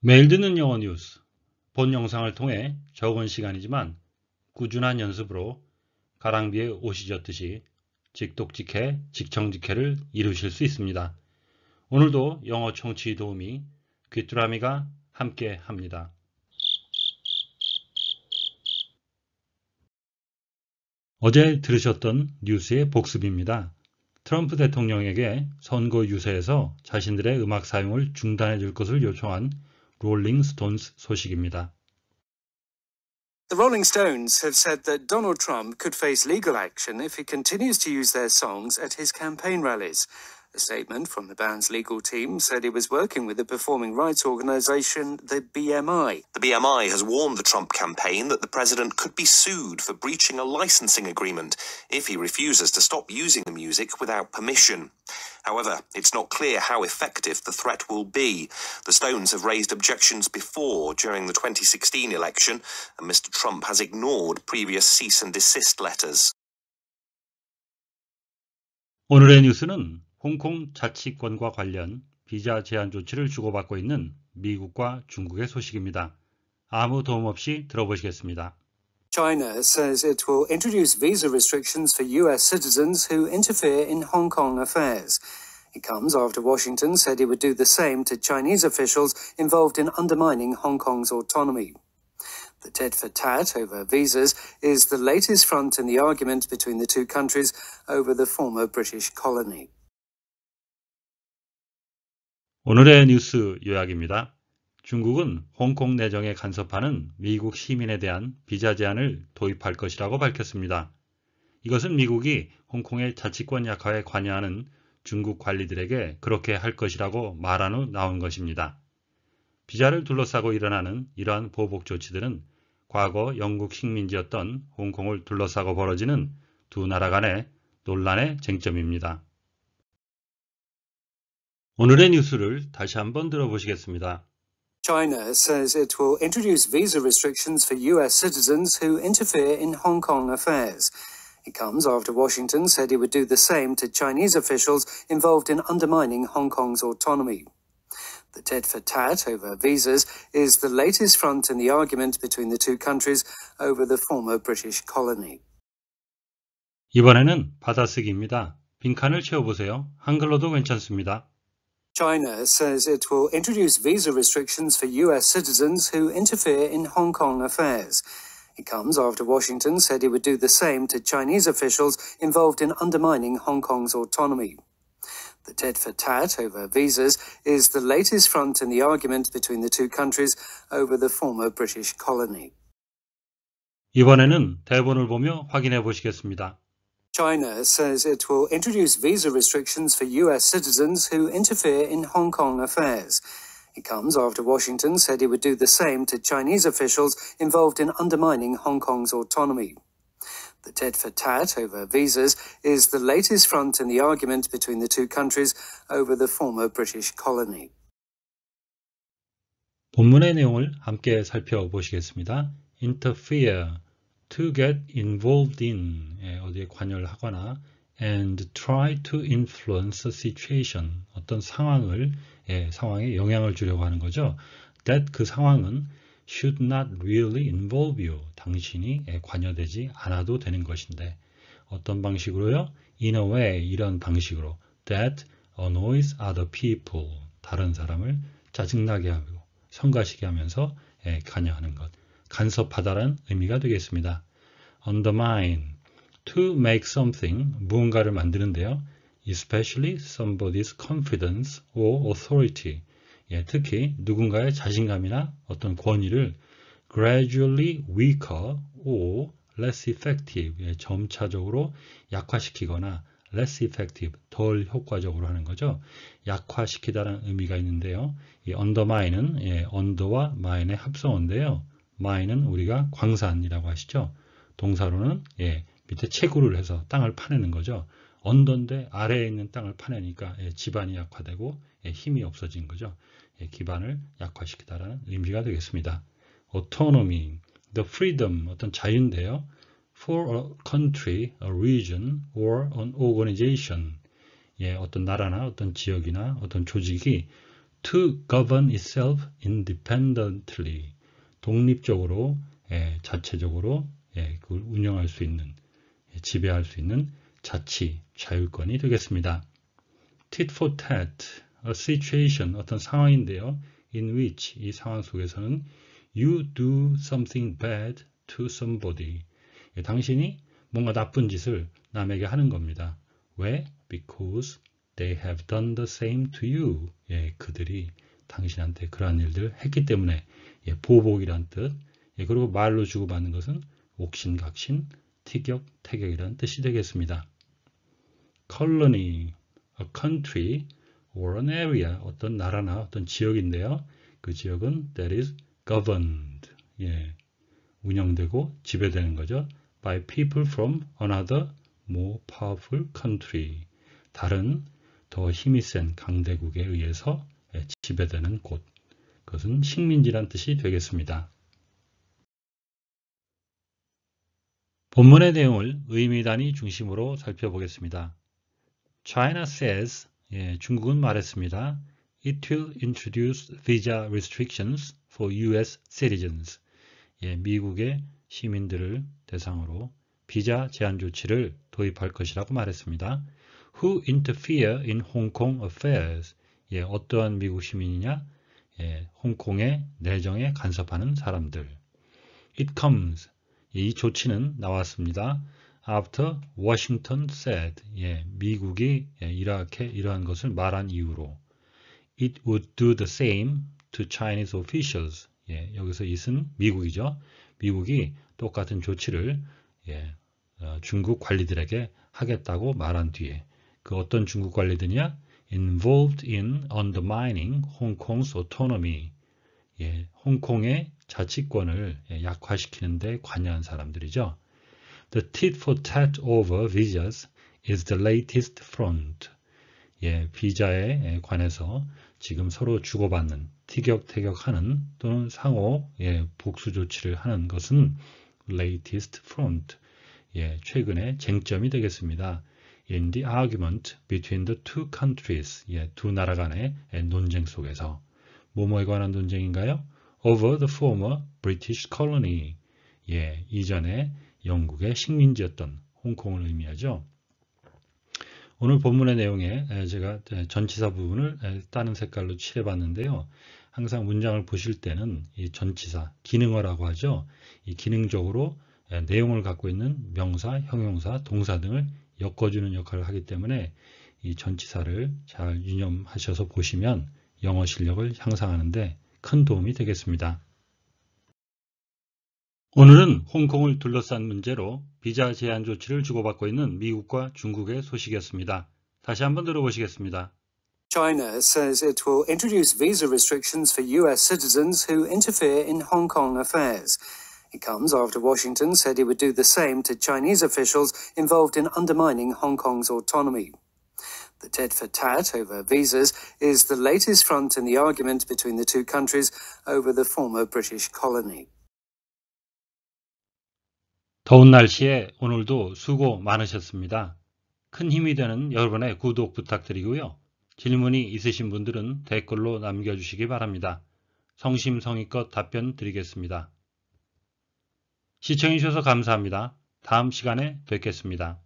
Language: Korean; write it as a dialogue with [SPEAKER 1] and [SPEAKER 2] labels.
[SPEAKER 1] 매일 듣는 영어 뉴스 본 영상을 통해 적은 시간이지만 꾸준한 연습으로 가랑비에 옷이 젖듯이 직독직해, 직청직해를 이루실 수 있습니다. 오늘도 영어 청취 도우미 귀뚜라미가 함께 합니다. 어제 들으셨던 뉴스의 복습입니다. 트럼프 대통령에게 선거 유세에서 자신들의 음악 사용을 중단해 줄 것을 요청한 롤링스톤스 소식입니다.
[SPEAKER 2] The Rolling Stones have said that Donald Trump could face legal action if he continues to use their songs at his campaign rallies. A statement from the band's legal team said it was working with the performing rights organisation, the BMI. The BMI has warned the Trump campaign that the president could be sued for breaching a licensing agreement if he refuses to stop using the music without permission. However, it's not clear how effective the threat will be. The Stones have raised objections before during the 2016 election, and Mr. Trump has ignored previous cease and desist letters.
[SPEAKER 1] 오늘의 뉴스는 홍콩 자치권과 관련 비자 제한 조치를 주고받고 있는 미국과 중국의 소식입니다. 아무 도움 없이 들어보시겠습니다.
[SPEAKER 2] China says it will introduce visa restrictions for US citizens who interfere in Hong Kong affairs. It comes after Washington said it would do the same to Chinese officials involved in undermining Hong Kong's autonomy. The tit for tat over visas is the latest front in the argument between the two countries over the former British colony.
[SPEAKER 1] 오늘의 뉴스 요약입니다. 중국은 홍콩 내정에 간섭하는 미국 시민에 대한 비자 제한을 도입할 것이라고 밝혔습니다. 이것은 미국이 홍콩의 자치권 약화에 관여하는 중국 관리들에게 그렇게 할 것이라고 말한 후 나온 것입니다. 비자를 둘러싸고 일어나는 이러한 보복 조치들은 과거 영국 식민지였던 홍콩을 둘러싸고 벌어지는 두 나라 간의 논란의 쟁점입니다. 오늘의 뉴스를 다시 한번 들어보시겠습니다.
[SPEAKER 2] China says it will introduce visa restrictions for US citizens who interfere in Hong Kong affairs. It comes after Washington said it would do the same to Chinese officials involved in undermining Hong Kong's autonomy. The tit for tat over visas is the latest front in the argument between the two countries over the former British colony.
[SPEAKER 1] 이번에는 받아쓰기입니다. 빈칸을 채워보세요. 한글로도 괜찮습니다.
[SPEAKER 2] China says it will introduce visa restrictions for U.S. citizens who interfere in Hong Kong affairs. It comes after Washington said it would do the same to Chinese officials involved in undermining Hong Kong's autonomy. The tit for tat over visas is the latest front in the argument between the two countries over the former British colony.
[SPEAKER 1] 이번에는 대본을 보며 확인해 보시겠습니다.
[SPEAKER 2] China says it will introduce visa restrictions for U.S. citizens who interfere in Hong Kong affairs. It comes after Washington said it would do the same to Chinese officials involved in undermining Hong Kong's autonomy. The tit for tat over visas is the latest front in the argument between the two countries over the former British colony.
[SPEAKER 1] 본문의 내용을 함께 살펴보시겠습니다. Interfere to get involved in 예, 어디에 관여를 하거나 and try to influence a situation 어떤 상황을 예, 상황에 영향을 주려고 하는 거죠. that 그 상황은 should not really involve you 당신이 예, 관여되지 않아도 되는 것인데 어떤 방식으로요? in a way 이런 방식으로 that annoys other people 다른 사람을 짜증나게 하고 성가시게 하면서 예, 관여하는 것 간섭하다라는 의미가 되겠습니다. undermine, to make something, 무언가를 만드는데요. especially somebody's confidence or authority, 예, 특히 누군가의 자신감이나 어떤 권위를 gradually weaker or less effective, 예, 점차적으로 약화시키거나 less effective, 덜 효과적으로 하는 거죠. 약화시키다라는 의미가 있는데요. 이 undermine은 예, under와 mine의 합성어인데요. 마이는 우리가 광산이라고 하시죠. 동사로는 예, 밑에 채굴을 해서 땅을 파내는 거죠. 언던데 아래에 있는 땅을 파내니까 예, 지반이 약화되고 예, 힘이 없어진 거죠. 예, 기반을 약화시키다라는 의미가 되겠습니다. autonomy, the freedom, 어떤 자유인데요. for a country, a region, or an organization, 예, 어떤 나라나 어떤 지역이나 어떤 조직이 to govern itself independently, 독립적으로 예, 자체적으로 예, 그걸 운영할 수 있는 예, 지배할 수 있는 자치 자율권이 되겠습니다. tit for tat, a situation 어떤 상황인데요. in which 이 상황 속에서는 you do something bad to somebody 예, 당신이 뭔가 나쁜 짓을 남에게 하는 겁니다. 왜? because they have done the same to you 예, 그들이 당신한테 그러한 일들 했기 때문에 예, 보복이란 뜻. 예, 그리고 말로 주고받는 것은 옥신각신, 티격, 태격이란 뜻이 되겠습니다. colony, a country or an area, 어떤 나라나 어떤 지역인데요. 그 지역은 that is governed, 예, 운영되고 지배되는 거죠. by people from another more powerful country, 다른 더 힘이 센 강대국에 의해서 예, 지배되는 곳. 그것은 식민지란 뜻이 되겠습니다. 본문의 내용을 의미단위 중심으로 살펴보겠습니다. China says, 예, 중국은 말했습니다. It will introduce visa restrictions for U.S. citizens. 예, 미국의 시민들을 대상으로 비자 제한 조치를 도입할 것이라고 말했습니다. Who interfere in Hong Kong affairs? 예, 어떠한 미국 시민이냐? 예, 홍콩의 내정에 간섭하는 사람들. It comes. 예, 이 조치는 나왔습니다. After Washington said. 예, 미국이 예, 이렇게 이러한 것을 말한 이후로. It would do the same to Chinese officials. 예, 여기서 it은 미국이죠. 미국이 똑같은 조치를 예, 어, 중국 관리들에게 하겠다고 말한 뒤에 그 어떤 중국 관리들이냐? involved in undermining Hong Kong's autonomy. 예, 홍콩의 자치권을 약화시키는데 관여한 사람들이죠. The tit for tat over visas is the latest front. 예, 비자에 관해서 지금 서로 주고받는 티격태격하는 또는 상호 예, 복수 조치를 하는 것은 latest front. 예, 최근의 쟁점이 되겠습니다. in the argument between the two countries. 예, 두 나라 간의 논쟁 속에서 뭐뭐에 관한 논쟁인가요? over the former British colony. 예, 이전에 영국의 식민지였던 홍콩을 의미하죠. 오늘 본문의 내용에 제가 전치사 부분을 다른 색깔로 칠해봤는데요. 항상 문장을 보실 때는 이 전치사, 기능어라고 하죠. 이 기능적으로 내용을 갖고 있는 명사, 형용사, 동사 등을 엮어주는 역할을 하기 때문에 이 전치사를 잘 유념하셔서 보시면 영어 실력을 향상하는데 큰 도움이 되겠습니다. 오늘은 홍콩을 둘러싼 문제로 비자 제한 조치를 주고받고 있는 미국과 중국의 소식이었습니다. 다시 한번 들어보시겠습니다.
[SPEAKER 2] China says it will introduce visa restrictions for US citizens who interfere in Hong Kong affairs. It comes after Washington said it would do the same to Chinese officials involved in undermining Hong Kong's autonomy. The tit for tat over visas is the latest front in the argument between the two countries over the former British colony.
[SPEAKER 1] 더운 날씨에 오늘도 수고 많으셨습니다. 큰 힘이 되는 여러분의 구독 부탁드리고요. 질문이 있으신 분들은 댓글로 남겨주시기 바랍니다. 성심성의껏 답변 드리겠습니다. 시청해주셔서 감사합니다. 다음 시간에 뵙겠습니다.